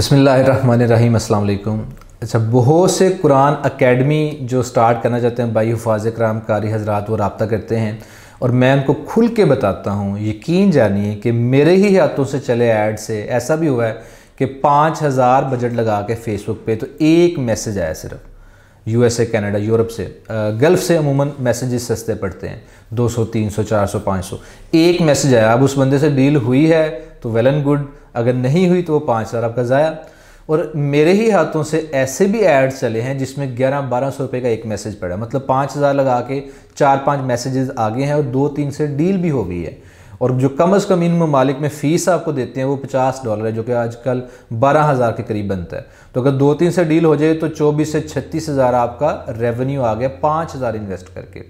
बसमिलीम अल्लाम अच्छा बहुत से कुरान अकेडमी जो स्टार्ट करना चाहते हैं बाई हफाज कराम कारी हजरात वो रबता करते हैं और मैं उनको खुल के बताता हूँ यकीन जानिए कि मेरे ही हाथों से चले ऐड से ऐसा भी हुआ है कि पाँच हज़ार बजट लगा के फेसबुक पे तो एक मैसेज आया सिर्फ U S A Canada Europe से गल्फ़ से अमूमन मैसेजेस सस्ते पड़ते हैं दो सौ सौ तीन चार सौ पाँच सौ एक मैसेज आया अब उस बंदे से डील हुई है तो वेल एंड गुड अगर नहीं हुई तो वो पाँच हज़ार आपका ज़ाया और मेरे ही हाथों से ऐसे भी एड्स चले हैं जिसमें ग्यारह बारह सौ रुपये का एक मैसेज पड़ा मतलब पाँच हज़ार लगा के चार पाँच मैसेजेस आगे हैं और दो तीन से डील भी हो गई है और जो कम अज़ कम इन ममालिक में फ़ीस आपको देते हैं वो पचास डॉलर है जो कि आजकल बारह हज़ार के करीब बनता है तो अगर दो तीन से डील हो जाए तो चौबीस से छत्तीस हज़ार आपका रेवेन्यू आ गया पाँच हज़ार इन्वेस्ट करके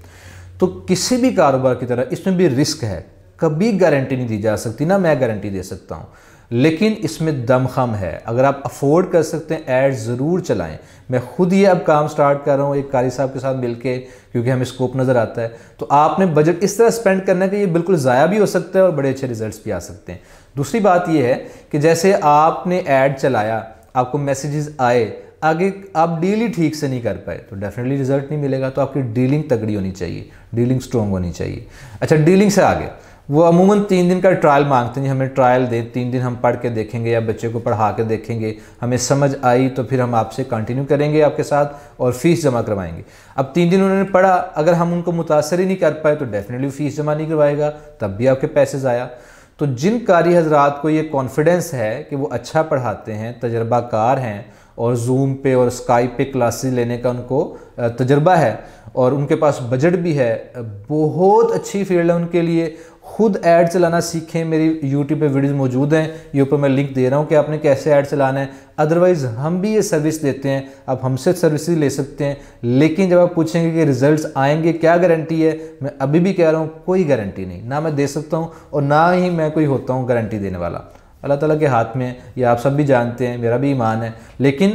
तो किसी भी कारोबार की तरह इसमें भी रिस्क है कभी गारंटी नहीं दी जा सकती ना मैं गारंटी दे सकता हूँ लेकिन इसमें दमखम है अगर आप अफोर्ड कर सकते हैं ऐड ज़रूर चलाएं मैं खुद ही अब काम स्टार्ट कर रहा हूँ एक कारी साहब के साथ मिलके क्योंकि हमें स्कोप नज़र आता है तो आपने बजट इस तरह स्पेंड करना है कि ये बिल्कुल ज़ाया भी हो सकता है और बड़े अच्छे रिजल्ट भी आ सकते हैं दूसरी बात यह है कि जैसे आपने ऐड चलाया आपको मैसेजेस आए आगे आप डील ही ठीक से नहीं कर पाए तो डेफिनेटली रिजल्ट नहीं मिलेगा तो आपकी डीलिंग तगड़ी होनी चाहिए डीलिंग स्ट्रॉन्ग होनी चाहिए अच्छा डीलिंग से आगे वो अमूमन तीन दिन का ट्रायल मांगते हैं हमें ट्रायल दे तीन दिन हम पढ़ के देखेंगे या बच्चे को पढ़ा के देखेंगे हमें समझ आई तो फिर हम आपसे कंटिन्यू करेंगे आपके साथ और फ़ीस जमा करवाएंगे अब तीन दिन उन्होंने पढ़ा अगर हम उनको मुतासर ही नहीं कर पाए तो डेफिनेटली फ़ीस जमा नहीं करवाएगा तब भी आपके पैसे ज़ाया तो जिन कारी हजरात को ये कॉन्फिडेंस है कि वो अच्छा पढ़ाते हैं तजर्बाकार हैं और जूम पे और स्काई पे क्लासेस लेने का उनको तजर्बा है और उनके पास बजट भी है बहुत अच्छी फील्ड है उनके लिए खुद ऐड चलाना सीखें मेरी यूट्यूब पे वीडियोस मौजूद हैं ये ऊपर मैं लिंक दे रहा हूँ कि आपने कैसे ऐड चलाना है अदरवाइज़ हम भी ये सर्विस देते हैं आप हमसे सर्विसेज ले सकते हैं लेकिन जब आप पूछेंगे कि रिजल्ट्स आएंगे क्या गारंटी है मैं अभी भी कह रहा हूँ कोई गारंटी नहीं ना मैं दे सकता हूँ और ना ही मैं कोई होता हूँ गारंटी देने वाला अल्लाह ताला के हाथ में ये आप सब भी जानते हैं मेरा भी ईमान है लेकिन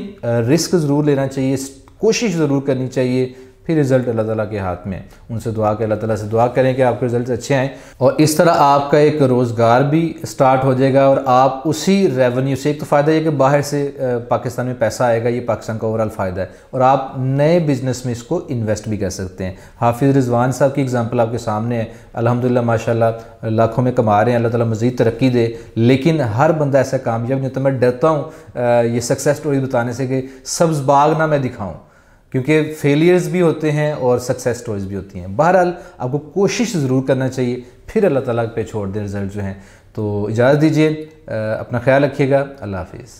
रिस्क ज़रूर लेना चाहिए कोशिश ज़रूर करनी चाहिए फिर रिज़ल्ट अल्लाह ताला के हाथ में उनसे दुआ के अल्लाह ताला से दुआ करें कि आपके रिज़ल्ट अच्छे आएँ और इस तरह आपका एक रोज़गार भी स्टार्ट हो जाएगा और आप उसी रेवेन्यू से एक तो फ़ायदा ये कि बाहर से पाकिस्तान में पैसा आएगा ये पाकिस्तान का ओवरऑल फ़ायदा है और आप नए बिज़नेस में इसको इन्वेस्ट भी कर सकते हैं हाफिज़ रिजवान साहब की एग्ज़ाम्पल आपके सामने है अलहमदिल्ला माशा लाखों में कमा रहे हैं अल्लाह ताला मज़ीद तरक्की दे लेकिन हर बंदा ऐसा कामयाब नहीं होता मैं डरता हूँ ये सक्सेस स्टोरी बताने से कि सब्ज़ बाग ना मैं दिखाऊँ क्योंकि फेलियर्स भी होते हैं और सक्सेस स्टोरीज भी होती हैं बहरहाल आपको कोशिश ज़रूर करना चाहिए फिर अल्लाह ताला पे छोड़ दे रिज़ल्ट जो हैं तो इजाज़त दीजिए अपना ख्याल रखिएगा अल्लाह हाफिज़